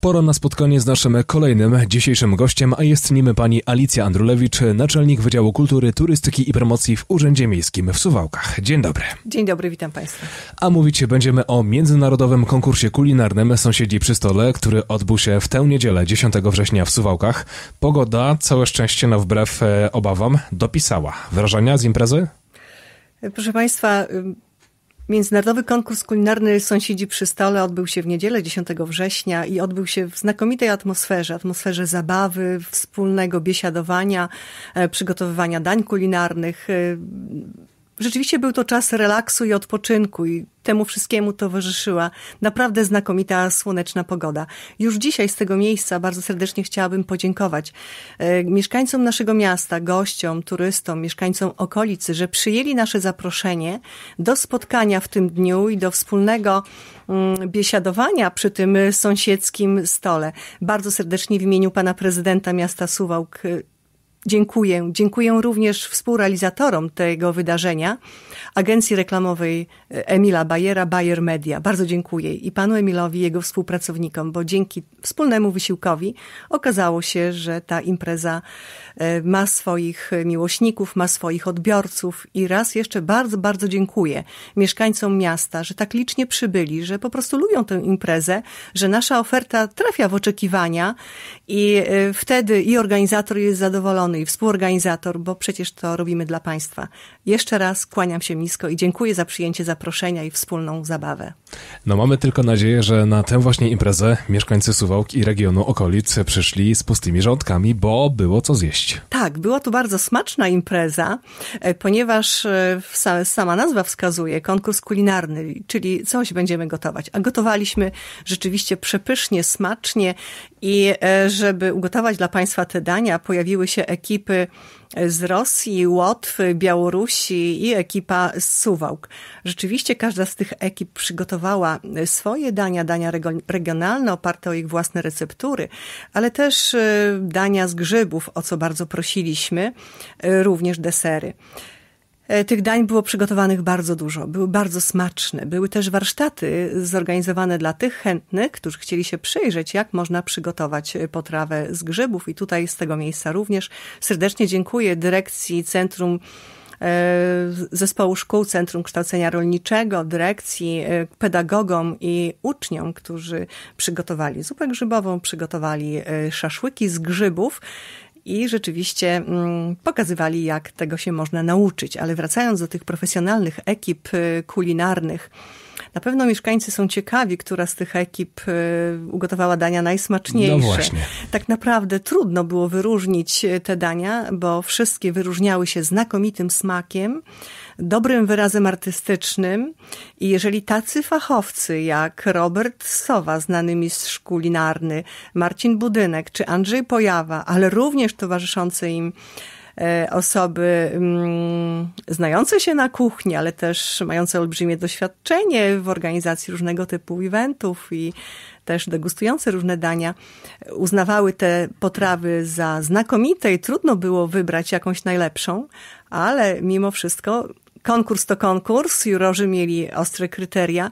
Pora na spotkanie z naszym kolejnym dzisiejszym gościem, a jest nim pani Alicja Andrulewicz, naczelnik Wydziału Kultury, Turystyki i Promocji w Urzędzie Miejskim w Suwałkach. Dzień dobry. Dzień dobry, witam państwa. A mówić będziemy o międzynarodowym konkursie kulinarnym Sąsiedzi przy stole, który odbył się w tę niedzielę 10 września w Suwałkach. Pogoda, całe szczęście na no wbrew e, obawom, dopisała. Wrażenia z imprezy? Proszę Państwa, Międzynarodowy konkurs kulinarny Sąsiedzi przy stole odbył się w niedzielę 10 września i odbył się w znakomitej atmosferze, atmosferze zabawy, wspólnego biesiadowania, e, przygotowywania dań kulinarnych e, Rzeczywiście był to czas relaksu i odpoczynku i temu wszystkiemu towarzyszyła naprawdę znakomita słoneczna pogoda. Już dzisiaj z tego miejsca bardzo serdecznie chciałabym podziękować e, mieszkańcom naszego miasta, gościom, turystom, mieszkańcom okolicy, że przyjęli nasze zaproszenie do spotkania w tym dniu i do wspólnego mm, biesiadowania przy tym sąsiedzkim stole. Bardzo serdecznie w imieniu pana prezydenta miasta Suwałk Dziękuję. Dziękuję również współrealizatorom tego wydarzenia, agencji reklamowej e, Emila Bayera, Bayer Media. Bardzo dziękuję i panu Emilowi, jego współpracownikom, bo dzięki wspólnemu wysiłkowi okazało się, że ta impreza e, ma swoich miłośników, ma swoich odbiorców i raz jeszcze bardzo, bardzo dziękuję mieszkańcom miasta, że tak licznie przybyli, że po prostu lubią tę imprezę, że nasza oferta trafia w oczekiwania i e, wtedy i organizator jest zadowolony, i współorganizator, bo przecież to robimy dla Państwa. Jeszcze raz kłaniam się nisko i dziękuję za przyjęcie zaproszenia i wspólną zabawę. No mamy tylko nadzieję, że na tę właśnie imprezę mieszkańcy Suwałk i regionu okolic przyszli z pustymi żołądkami, bo było co zjeść. Tak, była to bardzo smaczna impreza, e, ponieważ e, sama nazwa wskazuje konkurs kulinarny, czyli coś będziemy gotować. A gotowaliśmy rzeczywiście przepysznie, smacznie i e, żeby ugotować dla państwa te dania, pojawiły się ekipy e, z Rosji, Łotwy, Białorusi i ekipa z Suwałk. Rzeczywiście każda z tych ekip przygotowała e, swoje dania, dania regionalne oparte o ich własne receptury, ale też dania z grzybów, o co bardzo prosiliśmy, również desery. E, tych dań było przygotowanych bardzo dużo, były bardzo smaczne. Były też warsztaty zorganizowane dla tych chętnych, którzy chcieli się przyjrzeć, jak można przygotować e, potrawę z grzybów. I tutaj z tego miejsca również serdecznie dziękuję dyrekcji Centrum e, zespołu szkół Centrum Kształcenia Rolniczego, dyrekcji, pedagogom i uczniom, którzy przygotowali zupę grzybową, przygotowali szaszłyki z grzybów i rzeczywiście mm, pokazywali, jak tego się można nauczyć. Ale wracając do tych profesjonalnych ekip y, kulinarnych, na pewno mieszkańcy są ciekawi, która z tych ekip y, ugotowała dania najsmaczniejsze. No Tak naprawdę trudno było wyróżnić y, te dania, bo wszystkie wyróżniały się znakomitym smakiem dobrym wyrazem artystycznym i jeżeli tacy fachowcy jak Robert Sowa, znany mistrz kulinarny, Marcin Budynek czy Andrzej Pojawa, ale również towarzyszący im E, osoby mm, znające się na kuchni, ale też mające olbrzymie doświadczenie w organizacji różnego typu eventów i też degustujące różne dania, uznawały te potrawy za znakomite i trudno było wybrać jakąś najlepszą, ale mimo wszystko konkurs to konkurs, jurorzy mieli ostre kryteria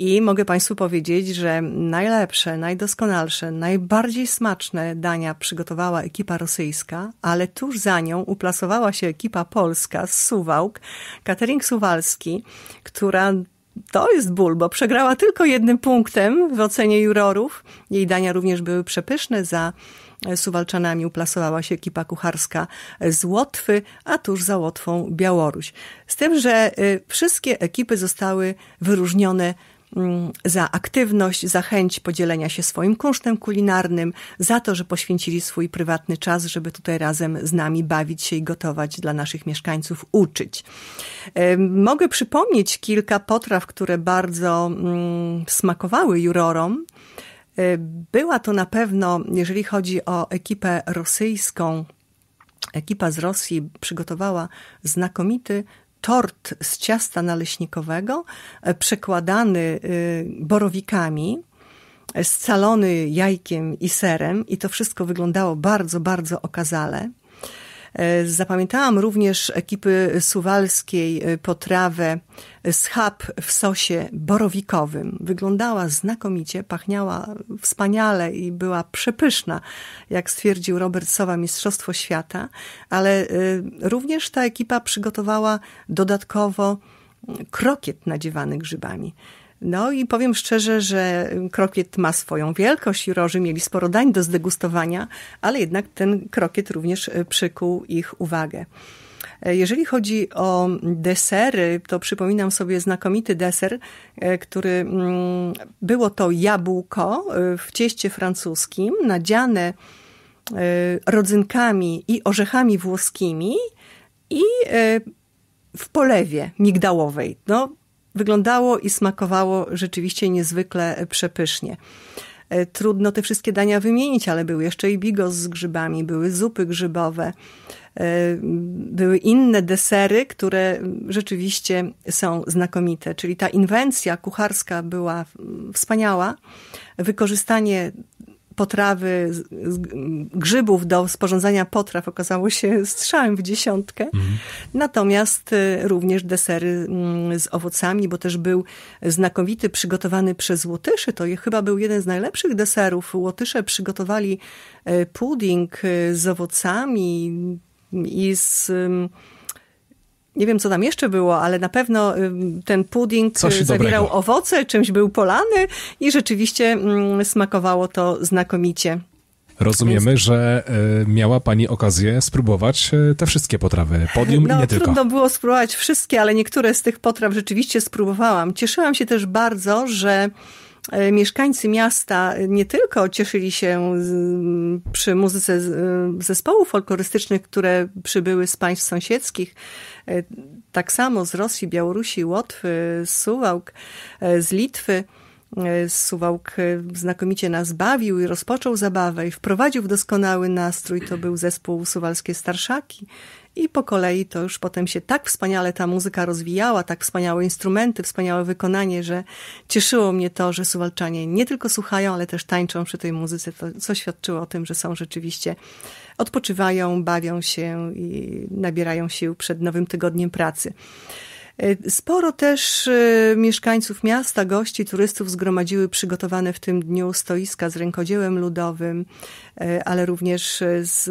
i mogę Państwu powiedzieć, że najlepsze, najdoskonalsze, najbardziej smaczne dania przygotowała ekipa rosyjska, ale tuż za nią uplasowała się ekipa polska z Suwałk, Katering suwalski, która to jest ból, bo przegrała tylko jednym punktem w ocenie jurorów. Jej dania również były przepyszne. Za Suwalczanami uplasowała się ekipa kucharska z Łotwy, a tuż za Łotwą Białoruś. Z tym, że y, wszystkie ekipy zostały wyróżnione Mm, za aktywność, za chęć podzielenia się swoim kunsztem kulinarnym, za to, że poświęcili swój prywatny czas, żeby tutaj razem z nami bawić się i gotować dla naszych mieszkańców, uczyć. Mogę przypomnieć kilka potraw, które bardzo mm, smakowały jurorom. E, była to na pewno, jeżeli chodzi o ekipę rosyjską, ekipa z Rosji przygotowała znakomity tort z ciasta naleśnikowego, e, przekładany y, borowikami, e, scalony jajkiem i serem, i to wszystko wyglądało bardzo, bardzo okazale. E, zapamiętałam również ekipy suwalskiej e, potrawę schab w sosie borowikowym. Wyglądała znakomicie, pachniała wspaniale i była przepyszna, jak stwierdził Robert Sowa, Mistrzostwo Świata, ale e, również ta ekipa przygotowała dodatkowo krokiet nadziewany grzybami. No i powiem szczerze, że krokiet ma swoją wielkość. Jurorzy mieli sporo dań do zdegustowania, ale jednak ten krokiet również e, przykuł ich uwagę. E, jeżeli chodzi o desery, to przypominam sobie znakomity deser, e, który mm, było to jabłko w cieście francuskim, nadziane rodzynkami i orzechami włoskimi i w polewie migdałowej. No, wyglądało i smakowało rzeczywiście niezwykle przepysznie. E, trudno te wszystkie dania wymienić, ale był jeszcze i bigos z grzybami, były zupy grzybowe, e, były inne desery, które rzeczywiście są znakomite. Czyli ta inwencja kucharska była wspaniała. Wykorzystanie potrawy, grzybów do sporządzania potraw okazało się strzałem w dziesiątkę. Mhm. Natomiast y, również desery mm, z owocami, bo też był znakomity przygotowany przez Łotyszy. To chyba był jeden z najlepszych deserów. Łotysze przygotowali y, pudding y, z owocami i z nie wiem, co tam jeszcze było, ale na pewno ten pudding Coś y, zawierał dobrego. owoce, czymś był polany i rzeczywiście mm, smakowało to znakomicie. Rozumiemy, że y, miała Pani okazję spróbować y, te wszystkie potrawy, podium no, i nie tylko. Trudno było spróbować wszystkie, ale niektóre z tych potraw rzeczywiście spróbowałam. Cieszyłam się też bardzo, że E, mieszkańcy miasta nie tylko cieszyli się przy muzyce e, zespołów folklorystycznych, które przybyły z państw sąsiedzkich, e, tak samo z Rosji, Białorusi, Łotwy, Suwałk, z Litwy, E, Suwałk znakomicie nas bawił i rozpoczął zabawę i wprowadził w doskonały nastrój, to był zespół Suwalskie Starszaki. I po kolei to już potem się tak wspaniale ta muzyka rozwijała, tak wspaniałe instrumenty, wspaniałe wykonanie, że cieszyło mnie to, że Suwalczanie nie tylko słuchają, ale też tańczą przy tej muzyce, to, co świadczyło o tym, że są rzeczywiście, odpoczywają, bawią się i nabierają sił przed nowym tygodniem pracy. Y, sporo też y, mieszkańców miasta, gości, turystów zgromadziły przygotowane w tym dniu stoiska z rękodziełem ludowym, y, ale również z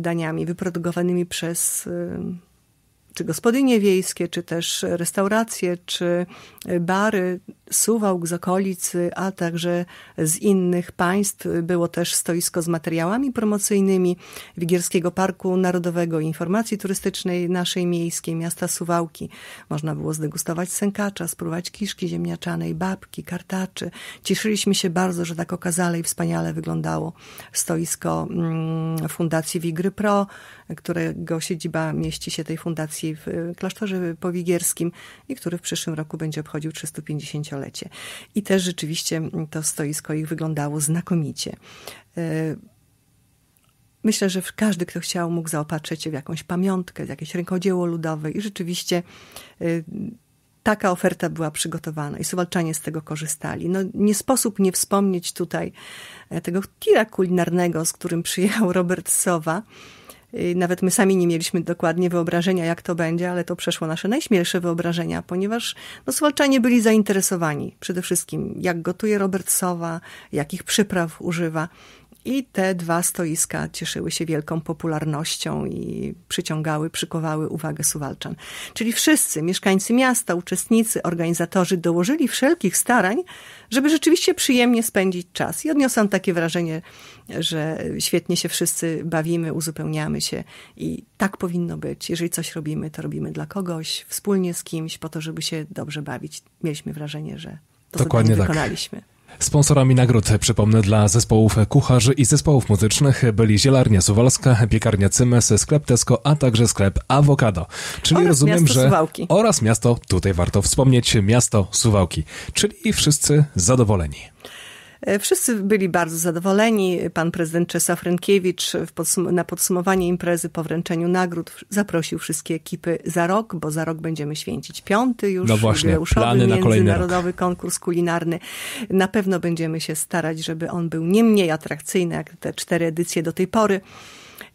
daniami wyprodukowanymi przez czy gospodynie wiejskie, czy też restauracje, czy bary, Suwałk, z okolic, a także z innych państw. Było też stoisko z materiałami promocyjnymi Wigierskiego Parku Narodowego, informacji turystycznej naszej miejskiej, miasta Suwałki. Można było zdegustować sękacza, spróbować kiszki ziemniaczanej, babki, kartaczy. Cieszyliśmy się bardzo, że tak okazale i wspaniale wyglądało stoisko mm, Fundacji Wigry Pro, którego siedziba mieści się tej fundacji w klasztorze powigierskim i który w przyszłym roku będzie obchodził 350 i też rzeczywiście mm, to stoisko ich wyglądało znakomicie. E, myślę, że każdy, kto chciał, mógł zaopatrzyć się w jakąś pamiątkę, w jakieś rękodzieło ludowe i rzeczywiście e, taka oferta była przygotowana i suwalczanie z tego korzystali. No, nie sposób nie wspomnieć tutaj e, tego tira kulinarnego, z którym przyjechał Robert Sowa, Y, nawet my sami nie mieliśmy dokładnie wyobrażenia, jak to będzie, ale to przeszło nasze najśmielsze wyobrażenia, ponieważ no, Suwalczanie byli zainteresowani przede wszystkim, jak gotuje Robert Sowa, jakich przypraw używa. I te dwa stoiska cieszyły się wielką popularnością i przyciągały, przykowały uwagę suwalczan. Czyli wszyscy, mieszkańcy miasta, uczestnicy, organizatorzy dołożyli wszelkich starań, żeby rzeczywiście przyjemnie spędzić czas. I odniosłam takie wrażenie, że świetnie się wszyscy bawimy, uzupełniamy się i tak powinno być. Jeżeli coś robimy, to robimy dla kogoś, wspólnie z kimś, po to, żeby się dobrze bawić. Mieliśmy wrażenie, że to Dokładnie tak. wykonaliśmy. Tak. Sponsorami nagród, przypomnę, dla zespołów kucharzy i zespołów muzycznych byli Zielarnia Suwalska, Piekarnia Cymes, Sklep Tesco, a także sklep Awokado. Czyli oraz rozumiem, że... Suwałki. Oraz miasto, tutaj warto wspomnieć, miasto Suwałki. Czyli wszyscy zadowoleni. E, wszyscy byli bardzo zadowoleni. Pan prezydent Czesław Rynkiewicz podsum na podsumowanie imprezy po wręczeniu nagród zaprosił wszystkie ekipy za rok, bo za rok będziemy święcić piąty już no właśnie, plany na kolejny międzynarodowy rok. konkurs kulinarny. Na pewno będziemy się starać, żeby on był nie mniej atrakcyjny jak te cztery edycje do tej pory.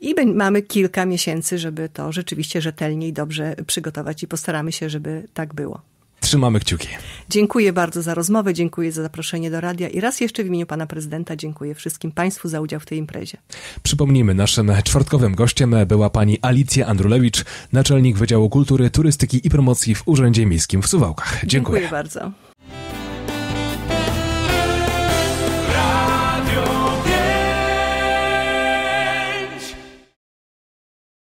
I mamy kilka miesięcy, żeby to rzeczywiście rzetelnie i dobrze przygotować i postaramy się, żeby tak było. Trzymamy kciuki. Dziękuję bardzo za rozmowę, dziękuję za zaproszenie do radia i raz jeszcze w imieniu pana prezydenta dziękuję wszystkim państwu za udział w tej imprezie. Przypomnijmy, naszym czwartkowym gościem była pani Alicja Andrulewicz, naczelnik Wydziału Kultury, Turystyki i Promocji w Urzędzie Miejskim w Suwałkach. Dziękuję, dziękuję bardzo.